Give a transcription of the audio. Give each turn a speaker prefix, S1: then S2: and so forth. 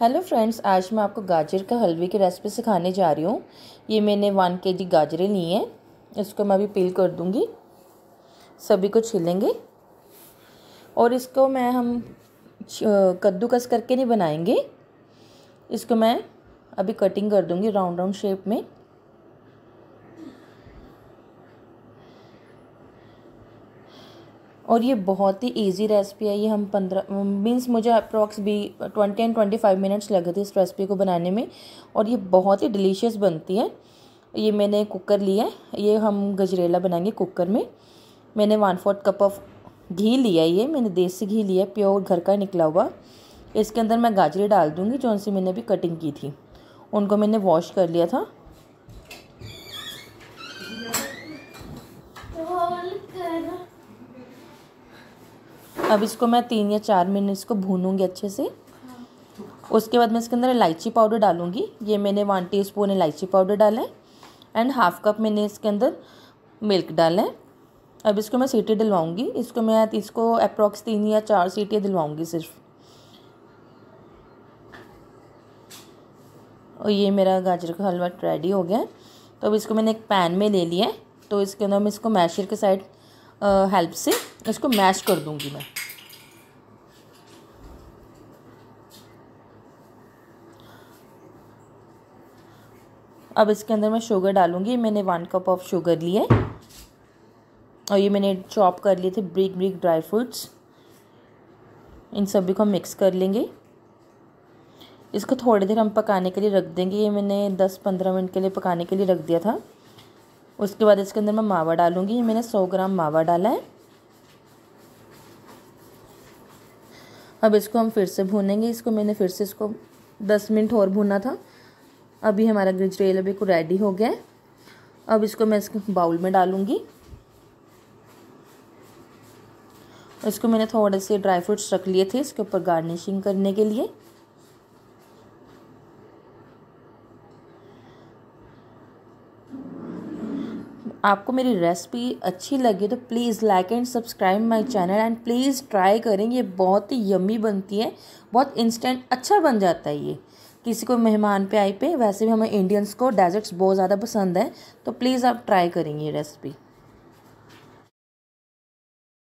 S1: hello friends आज मैं आपको गाजर का हलवे की रेसिपी सिखाने जा रही हूँ ये मैंने वन के जी गाजरें ली हैं इसको मैं अभी पील कर दूँगी सभी को छिलेंगे और इसको मैं हम कद्दूकस करके नहीं बनाएंगे इसको मैं अभी कटिंग कर दूँगी राउंड राउंड शेप में और ये बहुत ही इजी रेसिपी है ये हम पंद्रह मीन्स मुझे अप्रॉक्स भी twenty and twenty five minutes लगे थे इस रेसिपी को बनाने में और ये बहुत ही डिलीशियस बनती है ये मैंने कुकर लिया है ये हम गजरेला बनाएंगे कुकर में मैंने वन फोर्थ कप ऑफ घी लिया ये मैंने देसी घी लिया प्योर घर का निकला हुआ इसके अंदर मैं गाजरें डाल दूँगी जो उनसे मैंने अभी कटिंग की थी उनको मैंने वॉश कर लिया था अब इसको मैं तीन या चार मिनट इसको भूनूंगी अच्छे से उसके बाद मैं इसके अंदर इलायची पाउडर डालूंगी ये मैंने वन टी स्पून इलायची पाउडर डाला है एंड हाफ कप मैंने इसके अंदर मिल्क डाला है अब इसको मैं सीटी दिलवाऊंगी इसको मैं तो इसको अप्रॉक्स तीन या चार सीटी दिलवाऊंगी सिर्फ और ये मेरा गाजर का हलवा रेडी हो गया है तो अब इसको मैंने एक पैन में ले लिया है तो इसके अंदर मैं इसको मैशर के साइड हेल्प से इसको मैश कर दूंगी मैं अब इसके अंदर मैं शुगर डालूँगी मैंने वन कप ऑफ शुगर लिए और ये मैंने चॉप कर लिए थे ब्रिक ब्रिक ड्राई फ्रूट्स इन सभी को मिक्स कर लेंगे इसको थोड़ी देर हम पकाने के लिए रख देंगे ये मैंने दस पंद्रह मिनट के लिए पकाने के लिए रख दिया था उसके बाद इसके अंदर मैं मावा डालूँगी ये मैंने सौ ग्राम मावा डाला है अब इसको हम फिर से भूनेंगे इसको मैंने फिर से इसको दस मिनट और भूना था अभी हमारा गजरेल अभी को रेडी हो गया है अब इसको मैं इसको बाउल में डालूँगी इसको मैंने थोड़े से ड्राई फ्रूट्स रख लिए थे इसके ऊपर गार्निशिंग करने के लिए आपको मेरी रेसिपी अच्छी लगी तो please like and subscribe my channel and please try करें ये बहुत ही यमी बनती है बहुत इंस्टेंट अच्छा बन जाता है ये किसी को मेहमान पे आई पे वैसे भी हमें इंडियंस को डेजर्ट्स बहुत ज़्यादा पसंद है तो प्लीज़ आप ट्राई करेंगे ये रेसिपी